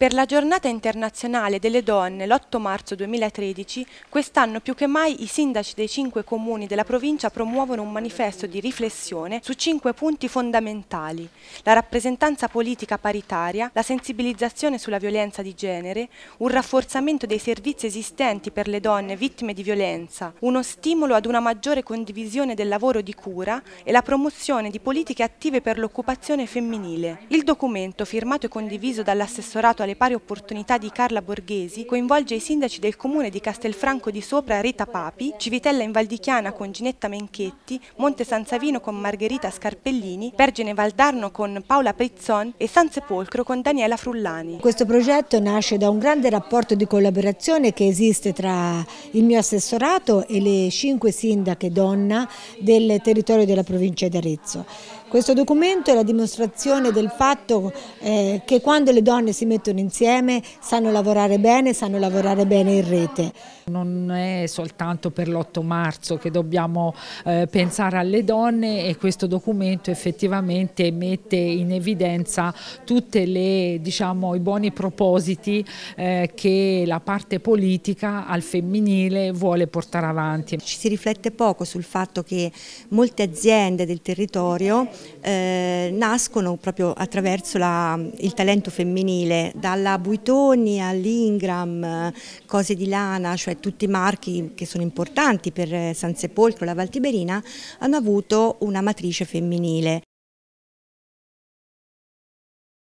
Per la giornata internazionale delle donne l'8 marzo 2013, quest'anno più che mai i sindaci dei cinque comuni della provincia promuovono un manifesto di riflessione su cinque punti fondamentali. La rappresentanza politica paritaria, la sensibilizzazione sulla violenza di genere, un rafforzamento dei servizi esistenti per le donne vittime di violenza, uno stimolo ad una maggiore condivisione del lavoro di cura e la promozione di politiche attive per l'occupazione femminile. Il documento, firmato e condiviso dall'assessorato alle alle pari opportunità di Carla Borghesi coinvolge i sindaci del comune di Castelfranco di Sopra Rita Papi, Civitella in Invaldichiana con Ginetta Menchetti, Monte San Savino con Margherita Scarpellini, Vergine Valdarno con Paola Pezzon e San Sepolcro con Daniela Frullani. Questo progetto nasce da un grande rapporto di collaborazione che esiste tra il mio assessorato e le cinque sindache donna del territorio della provincia di Arezzo. Questo documento è la dimostrazione del fatto eh, che quando le donne si mettono insieme sanno lavorare bene, sanno lavorare bene in rete. Non è soltanto per l'8 marzo che dobbiamo eh, pensare alle donne e questo documento effettivamente mette in evidenza tutti diciamo, i buoni propositi eh, che la parte politica al femminile vuole portare avanti. Ci si riflette poco sul fatto che molte aziende del territorio eh, nascono proprio attraverso la, il talento femminile, dalla Buitoni all'Ingram, eh, cose di lana, cioè tutti i marchi che sono importanti per eh, San Sepolcro, e la Valtiberina, hanno avuto una matrice femminile.